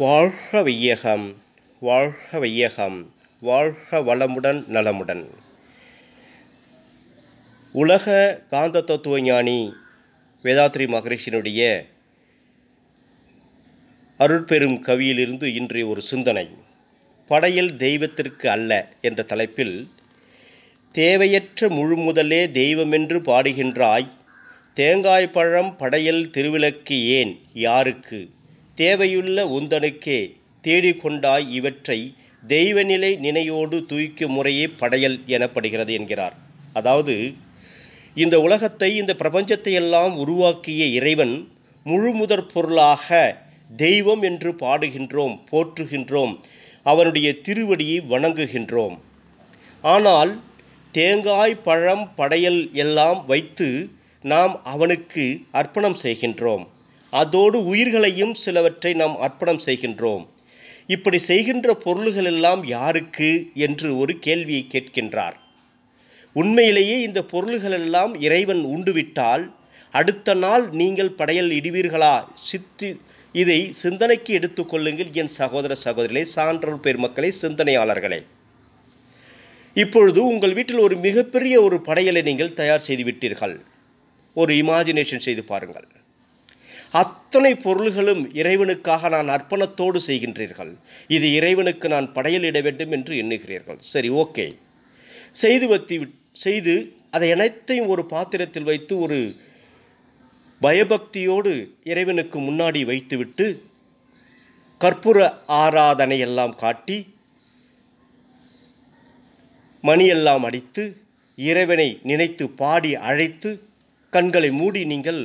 வாழ்க வையகம் வாழ்க வையகம் வாழ்க வளமுடன் நலமுடன் உலக காந்த தத்துவ ஞானி வேதாத்ரி மகரிஷினுடைய அருட்பெரும் கவியிலிருந்து இன்றைய ஒரு சிந்தனை படையல் தெய்வத்திற்கு அல்ல என்ற தலைப்பில் தேவையற்ற முழு முதலே தெய்வமென்று பாடுகின்றாய் தேங்காய் பழம் படையல் திருவிளக்கு ஏன் யாருக்கு தேவையுள்ள உந்தனுக்கே தேடிக்கொண்டாய் இவற்றை தெய்வநிலை நினையோடு தூய்க்கும் முறையே படையல் எனப்படுகிறது என்கிறார் அதாவது இந்த உலகத்தை இந்த பிரபஞ்சத்தை எல்லாம் உருவாக்கிய இறைவன் முழுமுதற் பொருளாக தெய்வம் என்று பாடுகின்றோம் போற்றுகின்றோம் அவனுடைய திருவடியை வணங்குகின்றோம் ஆனால் தேங்காய் பழம் படையல் எல்லாம் வைத்து நாம் அவனுக்கு அர்ப்பணம் செய்கின்றோம் அதோடு உயிர்களையும் சிலவற்றை நாம் அர்ப்பணம் செய்கின்றோம் இப்படி செய்கின்ற பொருள்கள் எல்லாம் யாருக்கு என்று ஒரு கேள்வியை கேட்கின்றார் உண்மையிலேயே இந்த பொருள்களெல்லாம் இறைவன் உண்டுவிட்டால் அடுத்த நாள் நீங்கள் படையல் இடுவீர்களா சித்தி இதை சிந்தனைக்கு எடுத்துக்கொள்ளுங்கள் என் சகோதர சகோதரிகளை சான்றோர் பெருமக்களை சிந்தனையாளர்களே இப்பொழுது உங்கள் வீட்டில் ஒரு மிகப்பெரிய ஒரு படையலை நீங்கள் தயார் செய்து விட்டீர்கள் ஒரு இமாஜினேஷன் செய்து பாருங்கள் அத்தனை பொருள்களும் இறைவனுக்காக நான் அர்ப்பணத்தோடு செய்கின்றீர்கள் இது இறைவனுக்கு நான் படையலிட வேண்டும் என்று எண்ணுகிறீர்கள் சரி ஓகே செய்து வத்தி செய்து அதை அனைத்தையும் ஒரு பாத்திரத்தில் வைத்து ஒரு பயபக்தியோடு இறைவனுக்கு முன்னாடி வைத்துவிட்டு கற்பூர ஆராதனை எல்லாம் காட்டி மணியெல்லாம் அடித்து இறைவனை நினைத்து பாடி அழைத்து கண்களை மூடி நீங்கள்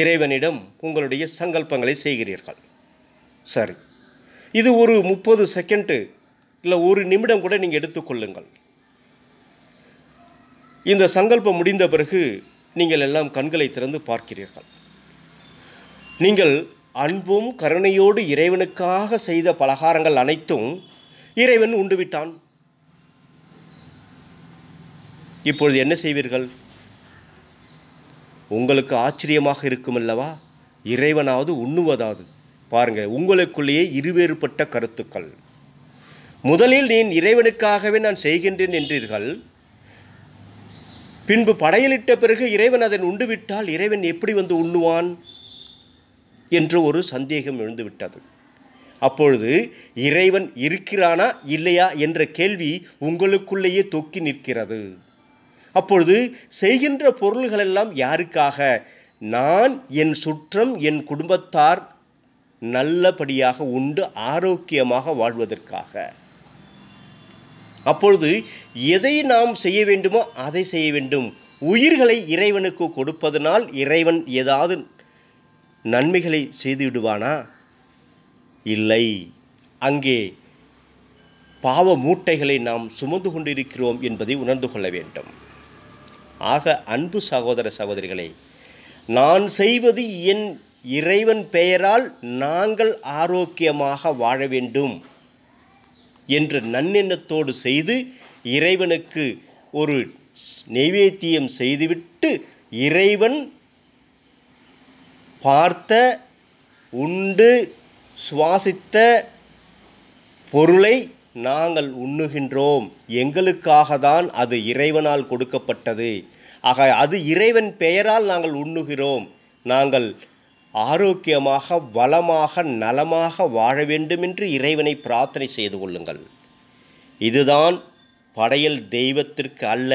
இறைவனிடம் உங்களுடைய சங்கல்பங்களை செய்கிறீர்கள் சரி இது ஒரு முப்பது செகண்டு இல்லை ஒரு நிமிடம் கூட நீங்கள் எடுத்துக்கொள்ளுங்கள் இந்த சங்கல்பம் முடிந்த பிறகு நீங்கள் எல்லாம் கண்களை திறந்து பார்க்கிறீர்கள் நீங்கள் அன்பும் கருணையோடு இறைவனுக்காக செய்த பலகாரங்கள் அனைத்தும் இறைவன் உண்டுவிட்டான் இப்பொழுது என்ன செய்வீர்கள் உங்களுக்கு ஆச்சரியமாக இருக்குமல்லவா இறைவனாவது உண்ணுவதாவது பாருங்கள் உங்களுக்குள்ளேயே இருவேறுபட்ட கருத்துக்கள் முதலில் நீ இறைவனுக்காகவே நான் செய்கின்றேன் என்றீர்கள் பின்பு படையலிட்ட பிறகு இறைவன் அதன் உண்டுவிட்டால் இறைவன் எப்படி வந்து உண்ணுவான் என்று ஒரு சந்தேகம் எழுந்துவிட்டது அப்பொழுது இறைவன் இருக்கிறானா இல்லையா என்ற கேள்வி உங்களுக்குள்ளேயே தொக்கி நிற்கிறது அப்பொழுது செய்கின்ற பொருள்களெல்லாம் யாருக்காக நான் என் சுற்றம் என் குடும்பத்தார் நல்லபடியாக உண்டு ஆரோக்கியமாக வாழ்வதற்காக அப்பொழுது எதை நாம் செய்ய வேண்டுமோ அதை செய்ய வேண்டும் உயிர்களை இறைவனுக்கு கொடுப்பதனால் இறைவன் ஏதாவது நன்மைகளை செய்து விடுவானா இல்லை அங்கே பாவ மூட்டைகளை நாம் சுமந்து கொண்டிருக்கிறோம் என்பதை உணர்ந்து கொள்ள வேண்டும் ஆக அன்பு சகோதர சகோதரிகளே நான் செய்வது என் இறைவன் பெயரால் நாங்கள் ஆரோக்கியமாக வாழ வேண்டும் என்று நன்னெண்ணத்தோடு செய்து இறைவனுக்கு ஒரு நைவேத்தியம் செய்துவிட்டு இறைவன் பார்த்த உண்டு சுவாசித்த பொருளை நாங்கள் உண்ணுகின்றோம் எங்களுக்காக தான் அது இறைவனால் கொடுக்கப்பட்டது ஆக அது இறைவன் பெயரால் நாங்கள் உண்ணுகிறோம் நாங்கள் ஆரோக்கியமாக வளமாக நலமாக வாழ வேண்டும் என்று இறைவனை பிரார்த்தனை செய்து கொள்ளுங்கள் இதுதான் படையல் தெய்வத்திற்கு அல்ல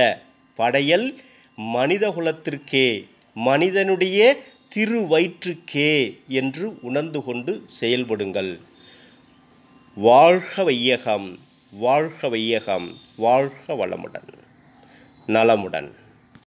படையல் மனிதகுலத்திற்கே மனிதனுடைய திருவயிற்றுக்கே என்று உணர்ந்து கொண்டு செயல்படுங்கள் வாழ்க வையகம் வாழ்க வையகம் வாழ்க வளமுடன் நலமுடன்